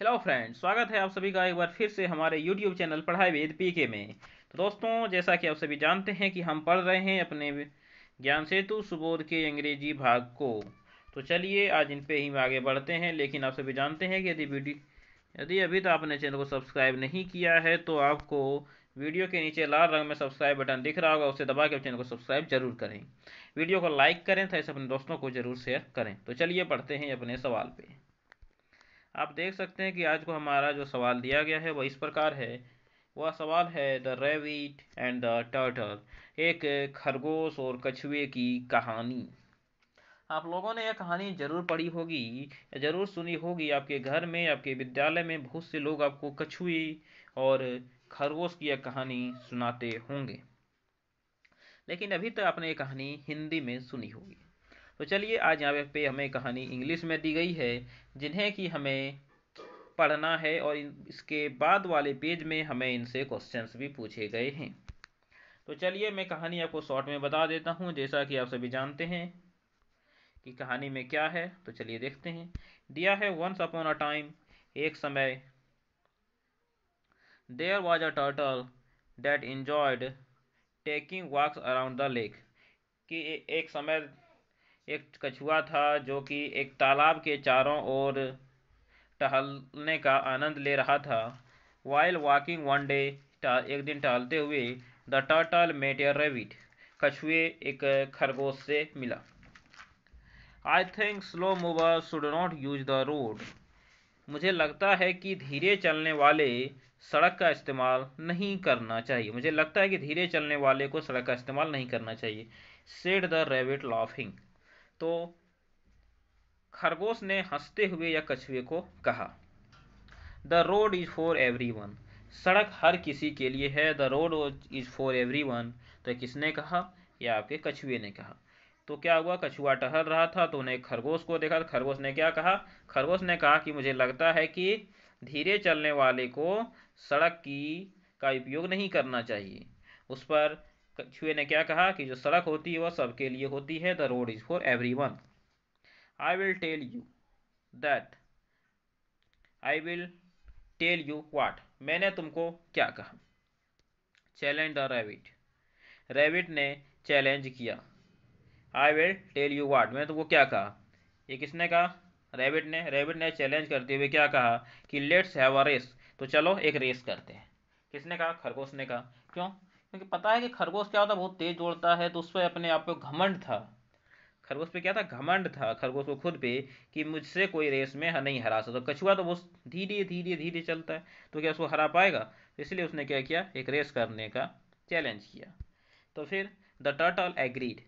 hello friends स्वागत है आप सभी का एक बार फिर से हमारे यूट्यूब चैनल पढ़ाई वेद पी के में तो दोस्तों जैसा कि आप सभी जानते हैं कि हम पढ़ रहे हैं अपने ज्ञान सेतु सुबोध के अंग्रेजी भाग को तो चलिए आज इन पे ही आगे बढ़ते हैं लेकिन आप सभी जानते हैं कि यदि वीडियो यदि अभी तक आपने चैनल को सब्सक्राइब नहीं किया है तो आपको वीडियो के नीचे लाल रंग में सब्सक्राइब बटन दिख रहा होगा उसे दबा के चैनल को सब्सक्राइब जरूर करें वीडियो को लाइक करें तो ऐसे अपने दोस्तों को जरूर शेयर करें तो चलिए पढ़ते हैं अपने सवाल पर आप देख सकते हैं कि आज को हमारा जो सवाल दिया गया है वह इस प्रकार है वह सवाल है the rabbit and the turtle एक खरगोश और कछुए की कहानी आप लोगों ने यह कहानी ज़रूर पढ़ी होगी ज़रूर सुनी होगी आपके घर में आपके विद्यालय में बहुत से लोग आपको कछुए और खरगोश की यह कहानी सुनाते होंगे लेकिन अभी तक आपने ये कहानी हिंदी में सुनी होगी तो चलिए आज यहाँ पे हमें कहानी इंग्लिश में दी गई है जिन्हें कि हमें पढ़ना है और इसके बाद वाले पेज में हमें इनसे क्वेश्चंस भी पूछे गए हैं तो चलिए मैं कहानी आपको शॉर्ट में बता देता हूँ जैसा कि आप सभी जानते हैं कि कहानी में क्या है तो चलिए देखते हैं दिया है वंस अपॉन अ टाइम एक समय there was a turtle that enjoyed taking walks around the lake कि एक समय एक कछुआ था जो कि एक तालाब के चारों ओर टहलने का आनंद ले रहा था वाइल वॉकिंग वन डे एक दिन टहलते हुए the turtle met a rabbit कछुए एक खरगोश से मिला I think slow mover should not use the road मुझे लगता है कि धीरे चलने वाले सड़क का इस्तेमाल नहीं करना चाहिए मुझे लगता है कि धीरे चलने वाले को सड़क का इस्तेमाल नहीं करना चाहिए सेड द रेबिट लाफिंग तो खरगोश ने हंसते हुए या कछुए को कहा the road is for everyone सड़क हर किसी के लिए है the road is for everyone तो किसने कहा या आपके कछुए ने कहा तो क्या हुआ कछुआ टहल रहा था तो उन्हें खरगोश को देखा तो खरगोश ने क्या कहा खरगोश ने कहा कि मुझे लगता है कि धीरे चलने वाले को सड़क की का उपयोग नहीं करना चाहिए उस पर छुए ने क्या कहा कि जो सड़क होती है वह सबके लिए होती है the road is for everyone I will tell you that I will tell you what मैंने तुमको क्या कहा चैलेंज द रेविट रेविट ने चैलेंज किया I will tell you what मैंने तुमको क्या कहा ये किसने कहा रेबिट ने रेबिट ने चैलेंज करते हुए क्या कहा कि लेट्स हैव अ रेस तो चलो एक रेस करते हैं किसने कहा खरगोश ने कहा क्यों क्योंकि पता है कि खरगोश क्या होता है बहुत तेज दौड़ता है तो उस पर अपने आप को घमंड था खरगोश पे क्या था घमंड था खरगोश को खुद पे कि मुझसे कोई रेस में नहीं हरा सकता तो कछुआ तो बहुत धीरे धीरे धीरे चलता है तो क्या उसको हरा पाएगा तो इसलिए उसने क्या किया एक रेस करने का चैलेंज किया तो फिर द टर्टल एग्रीड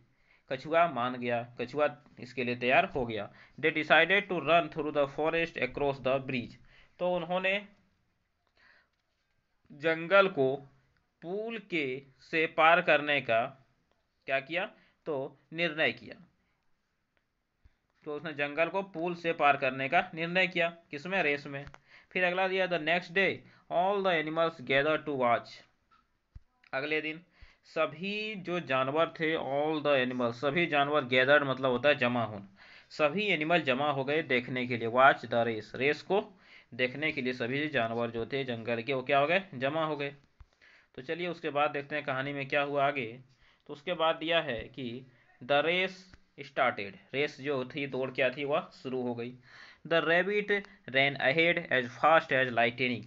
कछुआ मान गया कछुआ इसके लिए तैयार हो गया they decided to run through the forest across the bridge तो उन्होंने जंगल को पुल के से पार करने का क्या किया तो निर्णय किया तो उसने जंगल को पुल से पार करने का निर्णय किया किसमें रेस में फिर अगला दिया the next day all the animals gather to watch अगले दिन सभी जो जानवर थे ऑल द एनिमल्स सभी जानवर गैदर्ड मतलब होता है जमा होना सभी एनिमल जमा हो गए देखने के लिए वॉच द रेस रेस को देखने के लिए सभी जानवर जो थे जंगल के वो क्या हो गए जमा हो गए तो चलिए उसके बाद देखते हैं कहानी में क्या हुआ आगे तो उसके बाद दिया है कि द रेस स्टार्टेड रेस जो थी दौड़ क्या थी वह शुरू हो गई the rabbit ran ahead as fast as lightning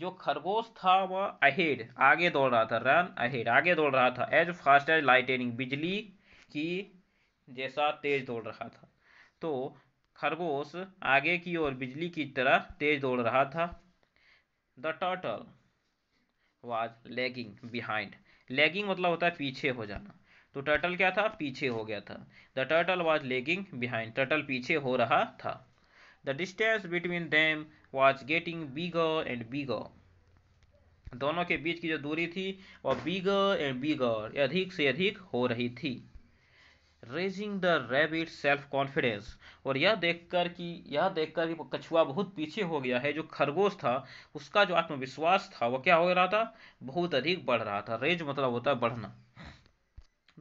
जो खरगोश था वह अहेड आगे दौड़ रहा था रन अहेड आगे दौड़ रहा था एज फास्ट एज लाइटेनिंग बिजली की जैसा तेज दौड़ रहा था तो खरगोश आगे की ओर बिजली की तरह तेज दौड़ रहा था the turtle was lagging behind lagging मतलब होता है पीछे हो जाना तो टर्टल क्या था पीछे हो गया था the turtle was lagging behind turtle पीछे हो रहा था the distance between them was getting bigger and bigger दोनों के बीच की जो दूरी थी वह बीगर एंड बीगर अधिक से अधिक हो रही थी raising the rabbit self confidence और यह देखकर कि यह देखकर कि कछुआ बहुत पीछे हो गया है जो खरगोश था उसका जो आत्मविश्वास था वह क्या हो रहा था बहुत अधिक बढ़ रहा था रेज मतलब होता है बढ़ना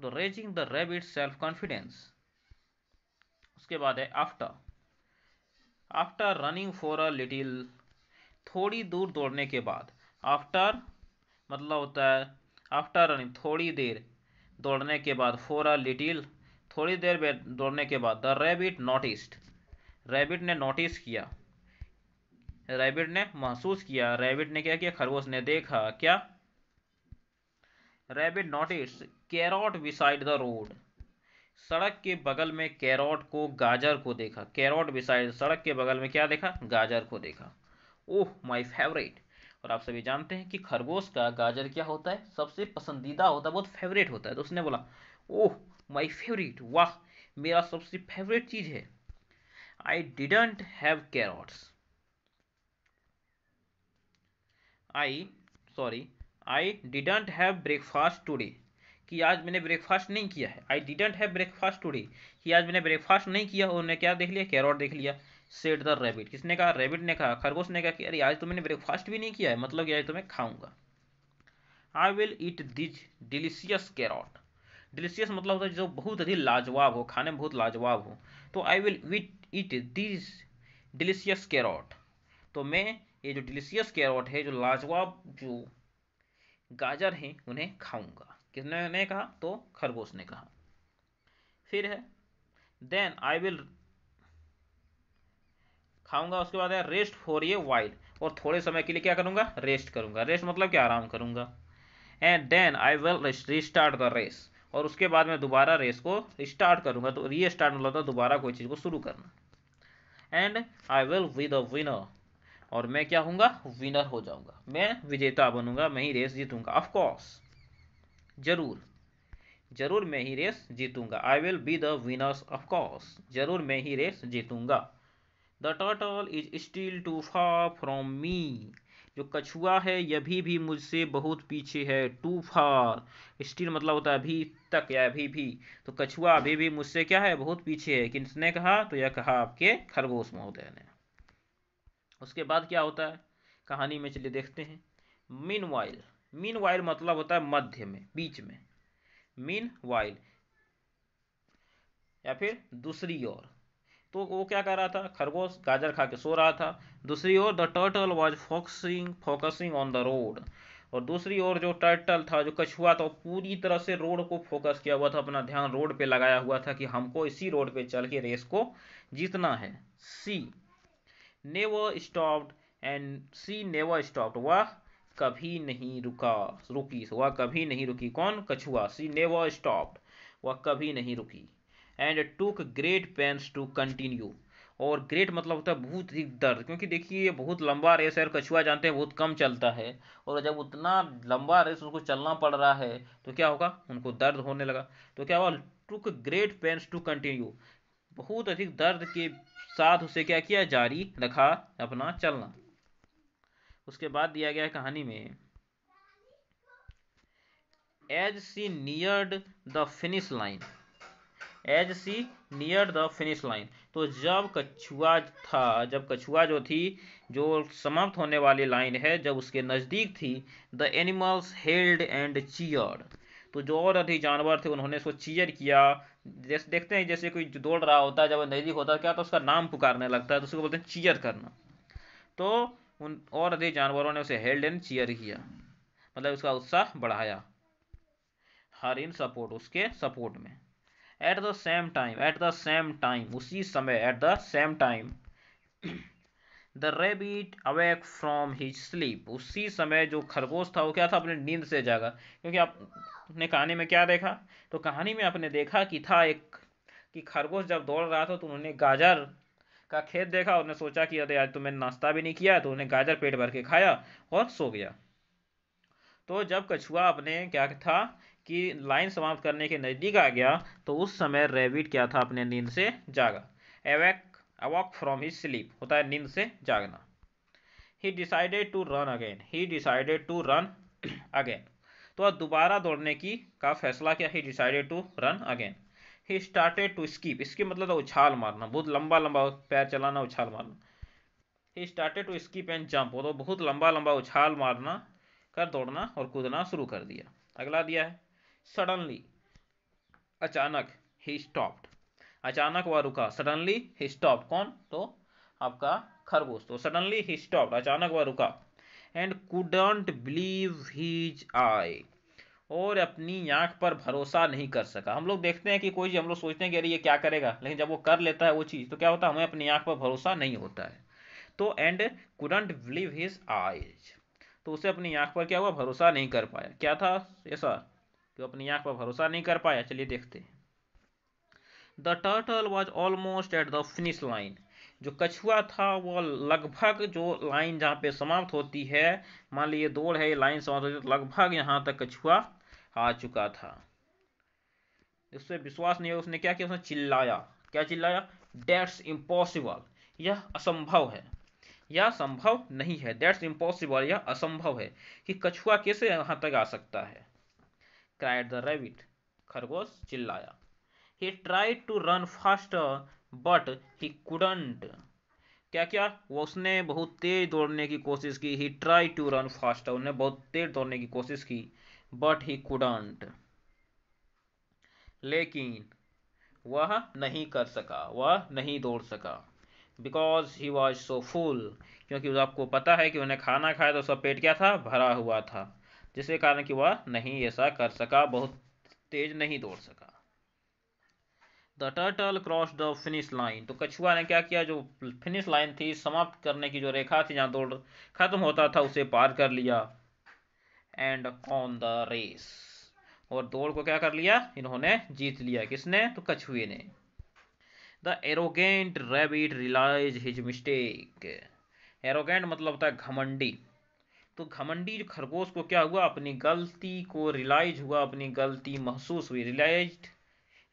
तो raising the rabbit self confidence उसके बाद है after after running for a little थोड़ी दूर दौड़ने के बाद आफ्टर मतलब होता है आफ्टर रनिंग थोड़ी देर दौड़ने के बाद फॉर अ लिटिल थोड़ी देर दौड़ने के बाद द रेबिट नोटिस्ड रैबिट ने नोटिस किया रैबिट ने महसूस किया रैबिट ने क्या किया खरगोश ने देखा क्या rabbit notice carrot beside the road सड़क के बगल में कैरोट को गाजर को देखा कैरोट बिसाइड सड़क के बगल में क्या देखा गाजर को देखा ओह माय फेवरेट और आप सभी जानते हैं कि खरगोश का गाजर क्या होता है सबसे पसंदीदा होता है बहुत फेवरेट होता है तो उसने बोला ओह माय फेवरेट वाह मेरा सबसे फेवरेट चीज़ है I didn't have carrots I sorry I didn't have breakfast today कि आज मैंने ब्रेकफास्ट नहीं किया है I didn't have breakfast today कि आज मैंने ब्रेकफास्ट नहीं किया उन्होंने क्या देख लिया कैरोट देख लिया सेट द रेबिट किसने कहा रेबिट ने कहा खरगोश ने कहा कि अरे आज तो मैंने ब्रेकफास्ट भी नहीं किया है मतलब कि आज तो मैं खाऊंगा I will eat this delicious carrot delicious मतलब होता है जो बहुत अधिक लाजवाब हो खाने में बहुत लाजवाब हो तो I will with eat this delicious carrot तो मैं ये जो डिलिशियस कैरोट है जो लाजवाब जो गाजर हैं उन्हें खाऊंगा किसने ने कहा तो खरगोश ने कहा फिर है देन आई विल खाऊंगा उसके बाद है रेस्ट फॉर ये वाइल्ड और थोड़े समय के लिए क्या करूंगा रेस्ट करूंगा रेस्ट मतलब क्या आराम करूंगा and then I will restart the race और उसके बाद मैं दोबारा रेस को स्टार्ट करूँगा तो री स्टार्ट मतलब होता दोबारा कोई चीज़ को शुरू करना and I will with the winner और मैं क्या हूँगा विनर हो जाऊँगा मैं विजेता बनूंगा मैं ही रेस जीतूंगा ऑफकोर्स जरूर जरूर मैं ही रेस जीतूंगा I will be the winners of जरूर मैं ही रेस जीतूंगा the turtle is still too far from me जो कछुआ है यह भी, भी मुझसे बहुत पीछे है टू फार स्टिल मतलब होता है अभी तक या अभी भी तो कछुआ अभी भी मुझसे क्या है बहुत पीछे है किसने कहा तो यह कहा आपके खरगोश महोदय ने उसके बाद क्या होता है कहानी में चलिए देखते हैं मीन वाइल मीन वाइल मतलब होता है मध्य में बीच में मीन वाइल या फिर दूसरी ओर तो वो क्या कर रहा था खरगोश गाजर खा के सो रहा था दूसरी ओर the turtle was focusing focusing on the road और दूसरी ओर जो टर्टल था जो कछुआ था वो पूरी तरह से रोड को फोकस किया हुआ था अपना ध्यान रोड पे लगाया हुआ था कि हमको इसी रोड पे चल के रेस को जीतना है she never stopped and she never stopped वह कभी नहीं रुका रुकी वह कभी नहीं रुकी कौन कछुआ सी नेवर स्टॉप्ड वह कभी नहीं रुकी and took great pains to continue और ग्रेट मतलब होता है बहुत ही दर्द क्योंकि देखिए ये बहुत लंबा रेस है और कछुआ जानते हैं बहुत कम चलता है और जब उतना लंबा रेस उसको चलना पड़ रहा है तो क्या होगा उनको दर्द होने लगा तो क्या हुआ took great pains to continue बहुत अधिक दर्द के साथ उसे क्या किया जारी रखा अपना चलना उसके बाद दिया गया कहानी में as she neared the finish line as she near the finish line तो जब कछुआ था जब कछुआ जो थी जो समाप्त होने वाली लाइन है जब उसके नज़दीक थी the animals held and cheer तो जो और अधिक जानवर थे उन्होंने उसको चीयर किया जैसे देखते हैं जैसे कोई दौड़ रहा होता है जब नज़दीक होता है क्या तो उसका नाम पुकारने लगता है तो उसको बोलते हैं चीयर करना तो उन और अधिक जानवरों ने उसे हेल्ड एंड चीयर किया मतलब उसका उत्साह बढ़ाया हर इन सपोर्ट उसके सपोर्ट में at the same time at the same time उसी समय at the same time the rabbit awake from his sleep उसी समय जो खरगोश था वो क्या था अपने नींद से जागा क्योंकि आपने कहानी में क्या देखा तो कहानी में आपने देखा कि था एक कि खरगोश जब दौड़ रहा था तो उन्होंने गाजर का खेत देखा उन्होंने सोचा कि अरे आज तो मैंने नाश्ता भी नहीं किया तो उन्हें गाजर पेट भर के खाया और सो गया तो जब कछुआ अपने क्या था कि लाइन समाप्त करने के नज़दीक आ गया तो उस समय रेबिट क्या था अपने नींद से जागा awake awoke from his sleep होता है नींद से जागना he decided to run again he decided to run again तो अब दोबारा दौड़ने की का फैसला किया he decided to run again he started to skip इसकी मतलब था उछाल मारना बहुत लंबा लंबा पैर चलाना उछाल मारना he started to skip and jump वो तो बहुत लंबा लंबा उछाल मारना कर दौड़ना और कूदना शुरू कर दिया अगला दिया है सडनली अचानक ही स्टॉप्ड अचानक वह रुका सडनली ही स्टॉप कौन तो आपका खरगोश तो सडनली ही स्टॉप अचानक वह रुका and couldn't believe his eye और अपनी आंख पर भरोसा नहीं कर सका हम लोग देखते हैं कि कोई हम लोग सोचते हैं कि अरे ये क्या करेगा लेकिन जब वो कर लेता है वो चीज़ तो क्या होता है हमें अपनी आंख पर भरोसा नहीं होता है तो and couldn't believe his eyes तो उसे अपनी आंख पर क्या हुआ भरोसा नहीं कर पाया क्या था ऐसा कि अपनी आंख पर भरोसा नहीं कर पाया चलिए देखते हैं the turtle was almost at the finish line जो कछुआ था वो लगभग जो लाइन जहाँ पे समाप्त होती है मान लीजिए दौड़ है ये लाइन समाप्त होती है तो लगभग यहाँ तक कछुआ आ चुका था उससे विश्वास नहीं हो उसने क्या किया उसने चिल्लाया क्या चिल्लाया डेट्स इम्पॉसिबल यह असंभव है यह संभव नहीं है डेट्स इम्पॉसिबल यह असंभव है कि कछुआ कैसे यहाँ तक आ सकता है क्राइड द रेबिट खरगोश चिल्लाया he try to run fast but he couldn't क्या क्या वो उसने बहुत तेज दौड़ने की कोशिश की he try to run fast उसने बहुत तेज दौड़ने की कोशिश की बट ही कुडंट लेकिन वह नहीं कर सका वह नहीं दौड़ सका because he was so full क्योंकि आपको पता है कि उन्हें खाना खाया तो उसका पेट क्या था भरा हुआ था जिसके कारण कि वह नहीं ऐसा कर सका बहुत तेज नहीं दौड़ सका the turtle cross the finish line तो कछुआ ने क्या किया जो फिनिश लाइन थी समाप्त करने की जो रेखा थी जहाँ दौड़ खत्म होता था उसे पार कर लिया एंड ऑन द रेस और दौड़ को क्या कर लिया इन्होंने जीत लिया किसने तो कछुए ने the arrogant rabbit realise his mistake arrogant मतलब होता है घमंडी तो घमंडी खरगोश को क्या हुआ अपनी गलती को रियलाइज हुआ अपनी गलती महसूस हुई रियलाइज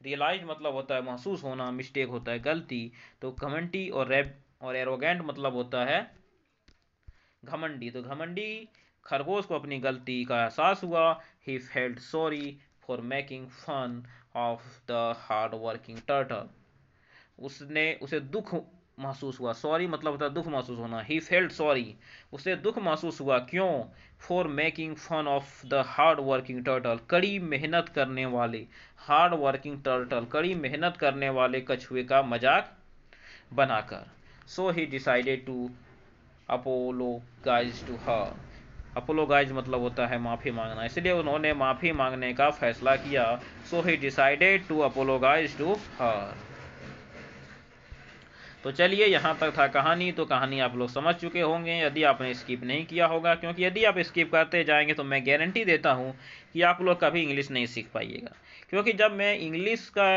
रियलाइज मतलब होता है महसूस होना मिस्टेक होता है गलती तो घमंडी और रेप और एरोगेंट मतलब होता है घमंडी तो घमंडी खरगोश को अपनी गलती का एहसास हुआ he felt sorry for making fun of the hard working turtle उसने उसे दुख महसूस हुआ सॉरी मतलब होता है दुख महसूस होना ही फेल्ट सॉरी उसे दुख महसूस हुआ क्यों for making fun of the hard working turtle कड़ी मेहनत करने वाले हार्ड वर्किंग टर्टल कड़ी मेहनत करने वाले कछुए का मजाक बनाकर so he decided to apologise to her apologise मतलब होता है माफ़ी मांगना इसलिए उन्होंने माफ़ी मांगने का फैसला किया so he decided to apologise to her तो चलिए यहाँ तक था कहानी तो कहानी आप लोग समझ चुके होंगे यदि आपने स्किप नहीं किया होगा क्योंकि यदि आप स्किप करते जाएंगे तो मैं गारंटी देता हूँ कि आप लोग कभी इंग्लिश नहीं सीख पाइएगा क्योंकि जब मैं इंग्लिश का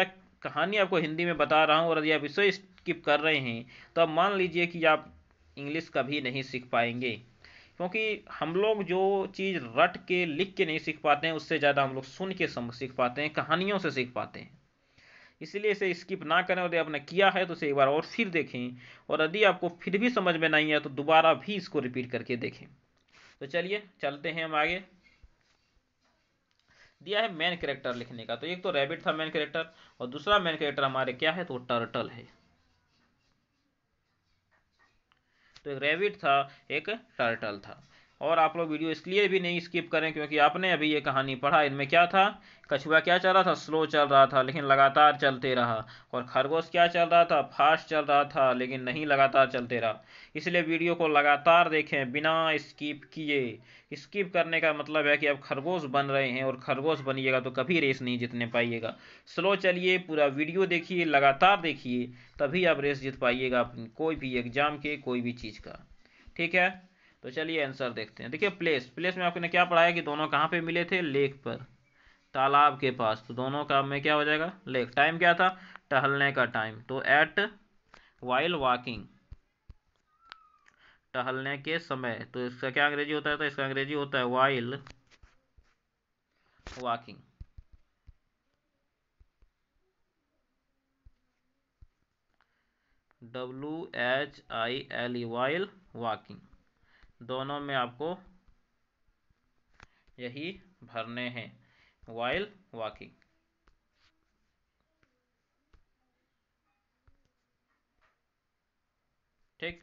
कहानी आपको हिंदी में बता रहा हूँ और यदि आप इसे स्किप कर रहे हैं तो आप मान लीजिए कि आप इंग्लिश कभी नहीं सीख पाएंगे क्योंकि हम लोग जो चीज़ रट के लिख के नहीं सीख पाते हैं उससे ज़्यादा हम लोग सुन के सीख पाते हैं कहानियों से सीख पाते हैं इसलिए इसे स्किप ना करें और आपने किया है तो इसे एक बार और फिर देखें और यदि आपको फिर भी समझ में नहीं आया तो दोबारा भी इसको रिपीट करके देखें तो चलिए चलते हैं हम आगे दिया है मेन कैरेक्टर लिखने का तो एक तो रैबिट था मेन कैरेक्टर और दूसरा मेन कैरेक्टर हमारे क्या है तो टर्टल है तो एक रैबिट था एक टर्टल था और आप लोग वीडियो इसलिए भी नहीं स्किप करें क्योंकि आपने अभी ये कहानी पढ़ा इनमें क्या था कछुआ क्या चल रहा था स्लो चल रहा था लेकिन लगातार चलते रहा और खरगोश क्या चल रहा था फास्ट चल रहा था लेकिन नहीं लगातार चलते रहा इसलिए वीडियो को लगातार देखें बिना स्किप किए स्किप करने का मतलब है कि आप खरगोश बन रहे हैं और खरगोश बनिएगा तो कभी रेस नहीं जीतने पाइएगा स्लो चलिए पूरा वीडियो देखिए लगातार देखिए तभी आप रेस जीत पाइएगा कोई भी एग्ज़ाम के कोई भी चीज़ का ठीक है तो चलिए आंसर देखते हैं देखिए प्लेस प्लेस में आपने क्या पढ़ाया कि दोनों कहाँ पे मिले थे लेक पर तालाब के पास तो दोनों का में क्या हो जाएगा लेक टाइम क्या था टहलने का टाइम तो एट वाइल वॉकिंग टहलने के समय तो इसका क्या अंग्रेजी होता है तो इसका अंग्रेजी होता है while walking W H I L E while walking दोनों में आपको यही भरने हैं वाइल वॉकिंग ठीक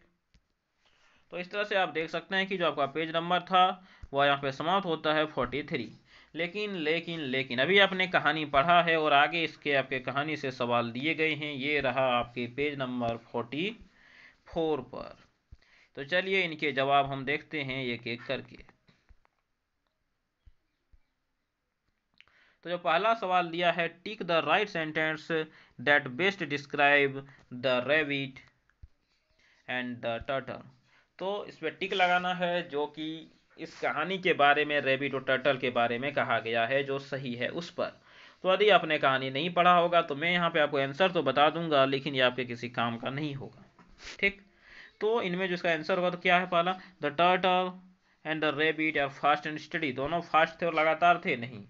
तो इस तरह से आप देख सकते हैं कि जो आपका पेज नंबर था वह यहाँ पे समाप्त होता है फोर्टी थ्री लेकिन लेकिन लेकिन अभी आपने कहानी पढ़ा है और आगे इसके आपके कहानी से सवाल दिए गए हैं ये रहा आपके पेज नंबर फोर्टी फोर पर तो चलिए इनके जवाब हम देखते हैं एक एक करके तो जो पहला सवाल दिया है tick the right sentence that best describe the rabbit and the turtle तो इस पर टिक लगाना है जो कि इस कहानी के बारे में रेबिट और टर्टल के बारे में कहा गया है जो सही है उस पर तो यदि आपने कहानी नहीं पढ़ा होगा तो मैं यहाँ पे आपको आंसर तो बता दूंगा लेकिन ये आपके किसी काम का नहीं होगा ठीक तो इनमें जो इसका आंसर होगा तो क्या है पहला the turtle and the rabbit are fast and steady दोनों फास्ट थे और लगातार थे नहीं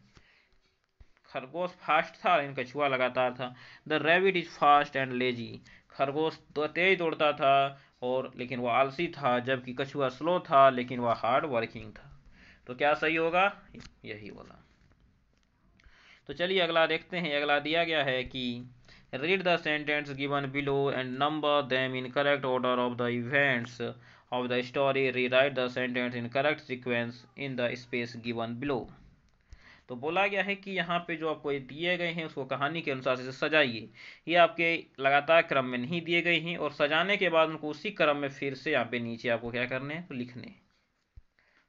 खरगोश फास्ट था लेकिन कछुआ लगातार था the rabbit is fast and lazy खरगोश तो तेज दौड़ता था और लेकिन वह आलसी था जबकि कछुआ स्लो था लेकिन वह हार्ड वर्किंग था तो क्या सही होगा यही बोला तो चलिए अगला देखते हैं अगला दिया गया है कि read the sentence given below and number them in correct order of the events of the story rewrite the sentence in correct sequence in the space given below तो बोला गया है कि यहाँ पे जो आपको दिए गए हैं उसको कहानी के अनुसार से सजाइए ये आपके लगातार क्रम में नहीं दिए गए हैं और सजाने के बाद उनको उसी क्रम में फिर से यहाँ पे नीचे आपको क्या करने हैं तो लिखने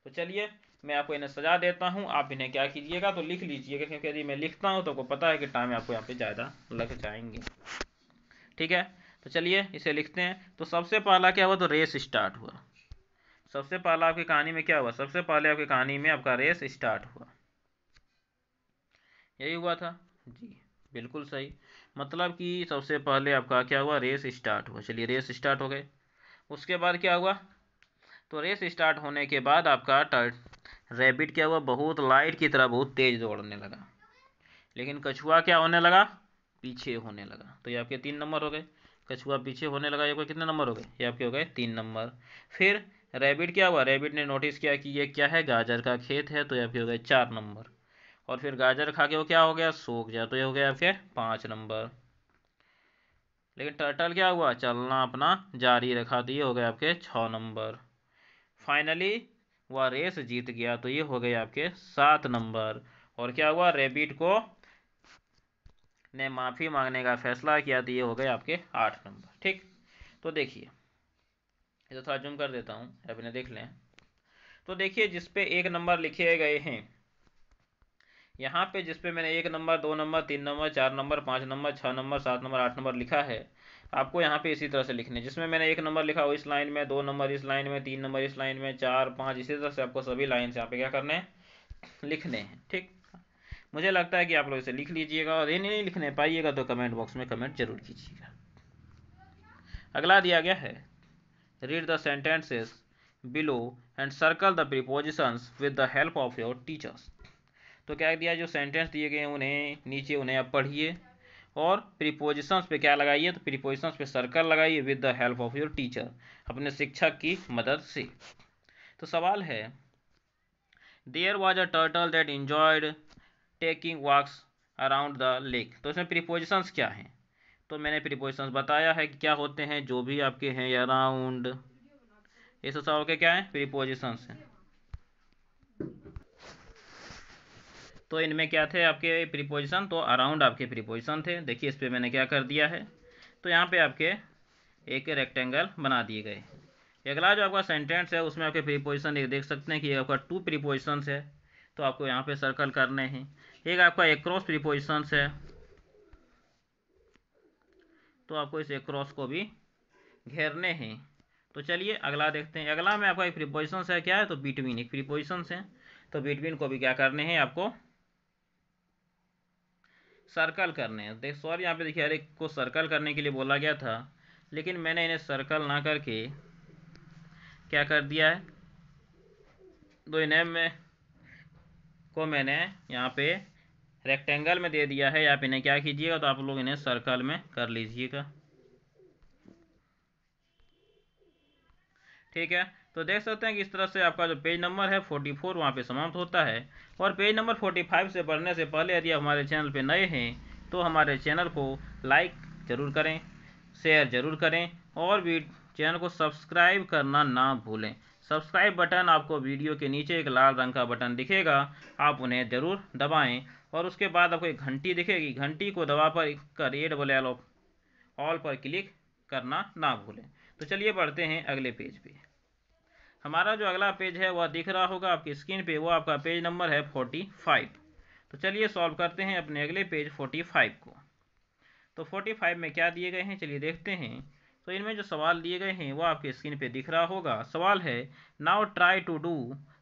तो चलिए मैं आपको इन्हें सजा देता हूँ आप इन्हें क्या कीजिएगा तो लिख लीजिएगा क्योंकि यदि मैं लिखता हूँ तो आपको पता है कि टाइम आपको यहाँ पे ज़्यादा लग जाएंगे ठीक है तो चलिए इसे लिखते हैं तो सबसे पहला क्या हुआ तो रेस स्टार्ट हुआ सबसे पहला आपकी कहानी में क्या हुआ सबसे पहले आपकी कहानी में आपका रेस स्टार्ट हुआ यही हुआ था जी बिल्कुल सही मतलब कि सबसे पहले आपका क्या हुआ रेस स्टार्ट हुआ चलिए रेस स्टार्ट हो गए उसके बाद क्या हुआ तो रेस स्टार्ट होने के बाद आपका रैबिट क्या हुआ बहुत लाइट की तरह बहुत तेज दौड़ने लगा लेकिन कछुआ क्या होने लगा पीछे होने लगा तो ये आपके तीन नंबर हो गए कछुआ पीछे होने लगा ये आपके कितने नंबर हो गए ये आपके हो गए तीन नंबर फिर रैबिट क्या हुआ रैबिट ने नोटिस किया कि ये क्या है गाजर का खेत है तो ये आपके हो गए चार नंबर और फिर गाजर खा के वो क्या हो गया सोख गया तो ये हो गया आपके पाँच नंबर लेकिन टर्टल क्या हुआ चलना अपना जारी रखा तो ये हो गया आपके छः नंबर फाइनली वह रेस जीत गया तो ये हो गए आपके सात नंबर और क्या हुआ रेबिट को ने माफ़ी मांगने का फैसला किया तो ये हो गए आपके आठ नंबर ठीक तो देखिए ये तो थोड़ा जुम कर देता हूँ अपने देख लें तो देखिए जिसपे एक नंबर लिखे गए हैं यहाँ पे जिसपे मैंने एक नंबर दो नंबर तीन नंबर चार नंबर पाँच नंबर छः नंबर सात नंबर आठ नंबर लिखा है आपको यहाँ पे इसी तरह से लिखने जिसमें मैंने एक नंबर लिखा हो इस लाइन में दो नंबर इस लाइन में तीन नंबर इस लाइन में चार पाँच इसी तरह से आपको सभी लाइन यहाँ पे क्या करने हैं लिखने हैं ठीक मुझे लगता है कि आप लोग इसे लिख लीजिएगा और ये नहीं लिखने पाइएगा तो कमेंट बॉक्स में कमेंट जरूर कीजिएगा अगला दिया गया है read the sentences below and circle the prepositions with the help of your teachers तो क्या दिया जो सेंटेंस दिए गए उन्हें नीचे उन्हें आप पढ़िए और प्रीपोजिशंस पे क्या लगाइए तो प्रीपोजिशंस पे सर्कल लगाइए with the help of your teacher अपने शिक्षक की मदद से तो सवाल है there was a turtle that enjoyed taking walks around the lake तो इसमें प्रीपोजिशंस क्या हैं तो मैंने प्रीपोजिशंस बताया है कि क्या होते हैं जो भी आपके हैं अराउंड ये सब सवाल के क्या हैं प्रीपोजिशंस हैं तो इनमें क्या थे आपके प्रीपोजिशन तो अराउंड आपके प्रीपोजिशन थे देखिए इस पर मैंने क्या कर दिया है तो यहाँ पे आपके एक रेक्टेंगल बना दिए गए अगला जो आपका सेंटेंस है उसमें आपके प्रीपोजिशन एक देख सकते हैं कि आपका टू प्रीपोजिशंस है तो आपको यहाँ पे सर्कल करने हैं एक आपका एक्रॉस प्रीपोजिशंस है तो आपको इस क्रॉस को भी घेरने हैं तो चलिए अगला देखते हैं अगला में आपका एक प्रीपोजिशंस है क्या है तो बिटवीन एक प्रीपोजिशंस है तो बिटवीन को भी क्या करने हैं आपको सर्कल करने हैं देख सॉरी यहाँ पे देखिए हर एक को सर्कल करने के लिए बोला गया था लेकिन मैंने इन्हें सर्कल ना करके क्या कर दिया है तो इन्हें में को मैंने यहाँ पे रेक्टेंगल में दे दिया है आप इन्हें क्या कीजिएगा तो आप लोग इन्हें सर्कल में कर लीजिएगा ठीक है तो देख सकते हैं कि इस तरह से आपका जो पेज नंबर है फोर्टी फोर वहाँ पर समाप्त होता है और पेज नंबर फोर्टी फाइव से पढ़ने से पहले यदि आप हमारे चैनल पर नए हैं तो हमारे चैनल को लाइक ज़रूर करें शेयर ज़रूर करें और भी चैनल को सब्सक्राइब करना ना भूलें सब्सक्राइब बटन आपको वीडियो के नीचे एक लाल रंग का बटन दिखेगा आप उन्हें ज़रूर दबाएँ और उसके बाद आपको एक घंटी दिखेगी घंटी को दबा पर कर रेड डबल ऑल पर क्लिक करना ना भूलें तो चलिए बढ़ते हैं अगले पेज पे हमारा जो अगला पेज है वह दिख रहा होगा आपकी स्क्रीन पे वो आपका पेज नंबर है फोर्टी फाइव तो चलिए सॉल्व करते हैं अपने अगले पेज फोर्टी फाइव को तो फोर्टी फाइव में क्या दिए गए हैं चलिए देखते हैं तो इनमें जो सवाल दिए गए हैं वो आपकी स्क्रीन पे दिख रहा होगा सवाल है now try to do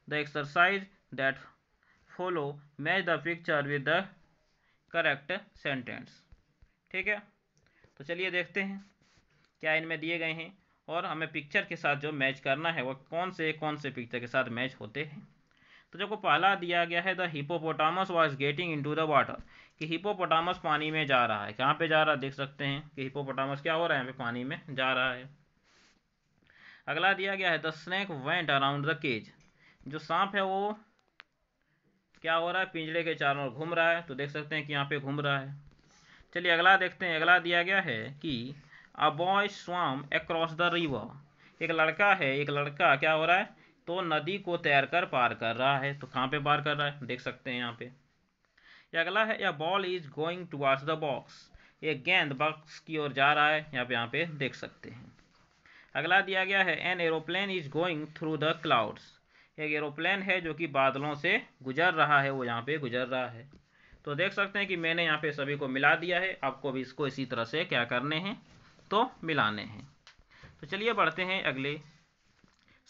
the exercise that follow match the picture with the correct sentence ठीक है तो चलिए देखते हैं क्या इनमें दिए गए हैं और हमें पिक्चर के साथ जो मैच करना है वो कौन से कौन से पिक्चर के साथ मैच होते हैं तो जो को पहला दिया गया है the hippopotamus was getting into the water कि हिपोपोटामस पानी में जा रहा है कहाँ पे जा रहा है देख सकते हैं कि हिपोपोटामस क्या हो रहा है यहाँ पे पानी में जा रहा है अगला दिया गया है the snake went around the cage जो सांप है वो क्या हो रहा है पिंजरे के चारों ओर घूम रहा है तो देख सकते हैं कि यहाँ पे घूम रहा है चलिए अगला देखते हैं अगला दिया गया है कि a boy swam across the river एक लड़का है एक लड़का क्या हो रहा है तो नदी को तैर कर पार कर रहा है तो कहाँ पे पार कर रहा है देख सकते हैं यहाँ पे ये अगला है a ball is going towards the box ये गेंद बॉक्स की ओर जा रहा है यहाँ पे यहाँ पे देख सकते हैं अगला दिया गया है an aeroplane is going through the clouds एक एरोप्लेन है जो कि बादलों से गुजर रहा है वो यहाँ पे गुजर रहा है तो देख सकते हैं कि मैंने यहाँ पे सभी को मिला दिया है आपको भी इसको इसी तरह से क्या करने हैं तो मिलाने हैं तो चलिए बढ़ते हैं अगले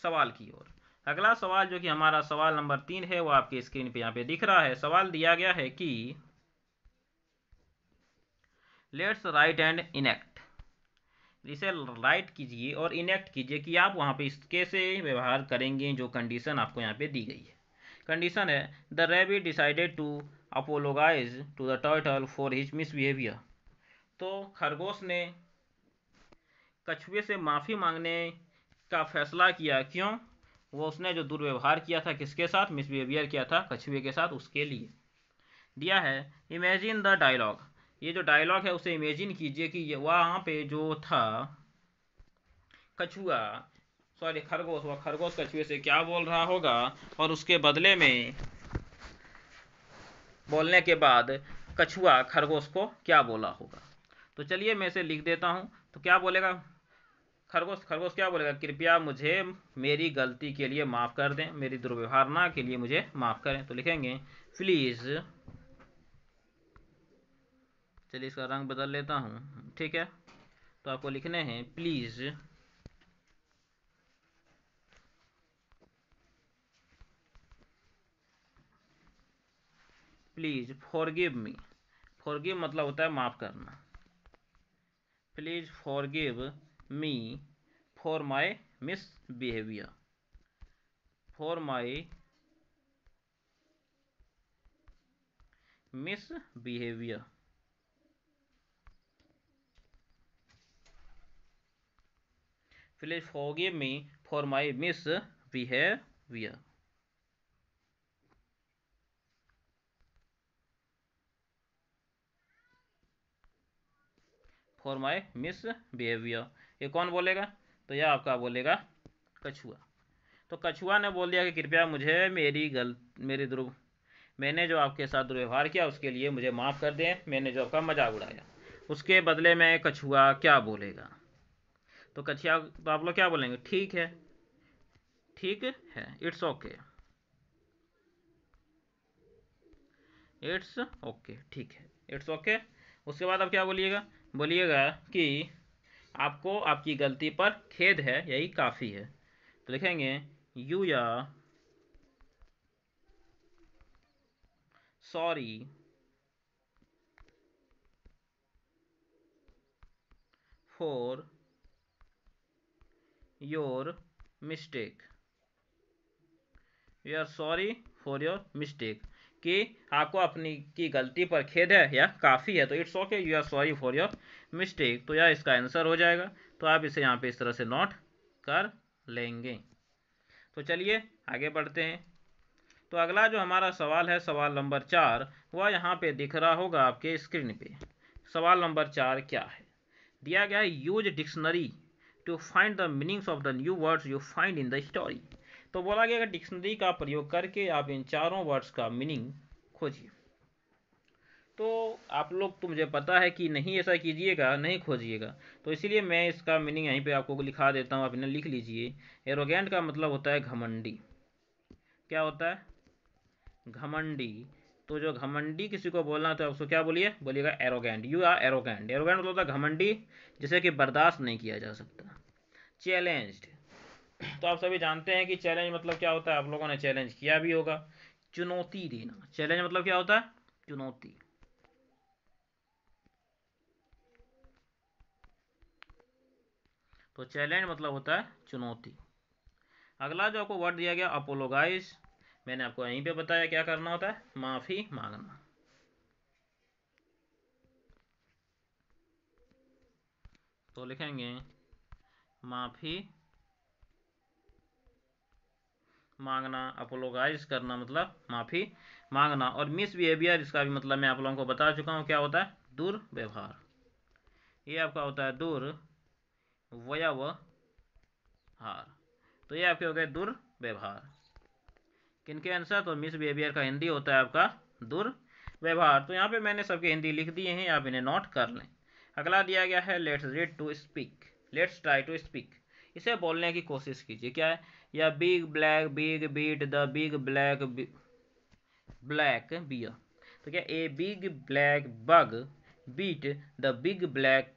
सवाल की ओर अगला सवाल जो कि हमारा सवाल नंबर तीन है वो आपके स्क्रीन पे यहाँ पे दिख रहा है सवाल दिया गया है कि लेट्स राइट एंड इनेक्ट इसे राइट कीजिए और इनेक्ट कीजिए कि आप वहाँ पे इस कैसे व्यवहार करेंगे जो कंडीशन आपको यहाँ पे दी गई है कंडीशन है the rabbit decided to apologise to the turtle for his misbehaviour तो खरगोश ने कछुए से माफ़ी मांगने का फैसला किया क्यों वो उसने जो दुर्व्यवहार किया था किसके साथ मिसबिहेवियर किया था कछुए के साथ उसके लिए दिया है इमेजिन द डायलॉग ये जो डायलॉग है उसे इमेजिन कीजिए कि वहाँ पे जो था कछुआ सॉरी खरगोश वह खरगोश कछुए से क्या बोल रहा होगा और उसके बदले में बोलने के बाद कछुआ खरगोश को क्या बोला होगा तो चलिए मैं इसे लिख देता हूँ तो क्या बोलेगा खरगोश खरगोश क्या बोलेगा कृपया मुझे मेरी गलती के लिए माफ़ कर दें मेरी दुर्व्यवहारना के लिए मुझे माफ़ करें तो लिखेंगे प्लीज़ चलिए इसका रंग बदल लेता हूं ठीक है तो आपको लिखने हैं please please forgive me forgive मतलब होता है माफ़ करना please forgive me for my misbehaviour for my misbehaviour please forgive me for my misbehaviour for my misbehaviour ये कौन बोलेगा तो यह आपका बोलेगा कछुआ तो कछुआ ने बोल दिया कि कृपया मुझे मेरी गल मेरी दुर्व मैंने जो आपके साथ दुर्व्यवहार किया उसके लिए मुझे माफ़ कर दें मैंने जो आपका मजाक उड़ाया उसके बदले में कछुआ क्या बोलेगा तो कछुआ तो आप लोग क्या बोलेंगे ठीक है ठीक है इट्स ओके इट्स ओके ठीक है इट्स ओके उसके बाद आप क्या बोलिएगा बोलिएगा कि आपको आपकी गलती पर खेद है यही काफ़ी है तो लिखेंगे you are sorry for your mistake you are sorry for your mistake कि आपको अपनी की गलती पर खेद है या काफ़ी है तो it's okay you are sorry for your mistake तो यह इसका आंसर हो जाएगा तो आप इसे यहाँ पे इस तरह से नोट कर लेंगे तो चलिए आगे बढ़ते हैं तो अगला जो हमारा सवाल है सवाल नंबर चार वह यहाँ पे दिख रहा होगा आपके स्क्रीन पे सवाल नंबर चार क्या है दिया गया है use dictionary to find the meanings of the new words you find in the story तो बोला गया डिक्शनरी का प्रयोग करके आप इन चारों वर्ड्स का मीनिंग खोजिए तो आप लोग तो मुझे पता है कि नहीं ऐसा कीजिएगा नहीं खोजिएगा तो इसीलिए मैं इसका मीनिंग यहीं पे आपको लिखा देता हूँ आप इन्हें लिख लीजिए एरोगेंट का मतलब होता है घमंडी क्या होता है घमंडी तो जो घमंडी किसी को बोलना तो उसको क्या बोलिए बोलिएगा arrogant you are arrogant arrogant मतलब होता है घमंडी जिसे कि बर्दाश्त नहीं किया जा सकता चैलेंज्ड तो आप सभी जानते हैं कि चैलेंज मतलब क्या होता है आप लोगों ने चैलेंज किया भी होगा चुनौती देना चैलेंज मतलब क्या होता है चुनौती तो चैलेंज मतलब होता है चुनौती अगला जो आपको वर्ड दिया गया अपोलोगाइज मैंने आपको यहीं पे बताया क्या करना होता है माफी मांगना तो लिखेंगे माफी मांगना अपोलोगाइज करना मतलब माफ़ी मांगना और मिस बिहेवियर इसका भी मतलब मैं आप लोगों को बता चुका हूँ क्या होता है दुर्व्यवहार ये आपका होता है व्यवहार तो ये आपके हो गए दुर्व्यवहार किन के आंसर तो मिस बिहेवियर का हिंदी होता है आपका दुर्व्यवहार तो यहाँ पे मैंने सबके हिंदी लिख दिए हैं आप इन्हें नोट कर लें अगला दिया गया है let's read to speak let's try to speak इसे बोलने की कोशिश कीजिए क्या है a big black big beat the big black black bear तो क्या a big black bug beat the big black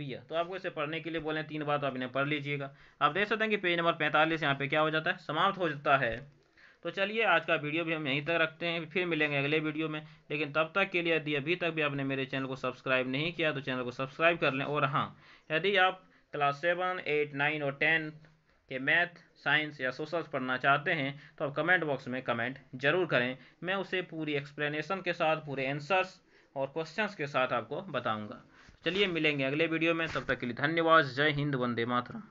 bear तो आपको इसे पढ़ने के लिए बोले तीन बार तो आप इन्हें पढ़ लीजिएगा आप देख सकते हैं कि पेज नंबर पैंतालीस यहाँ पे क्या हो जाता है समाप्त हो जाता है तो चलिए आज का वीडियो भी हम यहीं तक रखते हैं फिर मिलेंगे अगले वीडियो में लेकिन तब तक के लिए यदि अभी तक भी आपने मेरे चैनल को सब्सक्राइब नहीं किया तो चैनल को सब्सक्राइब कर लें और हाँ यदि आप क्लास सेवन एट नाइन और टेन के मैथ साइंस या सोशल्स पढ़ना चाहते हैं तो आप कमेंट बॉक्स में कमेंट जरूर करें मैं उसे पूरी एक्सप्लेनेशन के साथ पूरे आंसर्स और क्वेश्चंस के साथ आपको बताऊंगा चलिए मिलेंगे अगले वीडियो में तब तक के लिए धन्यवाद जय हिंद वंदे मातरम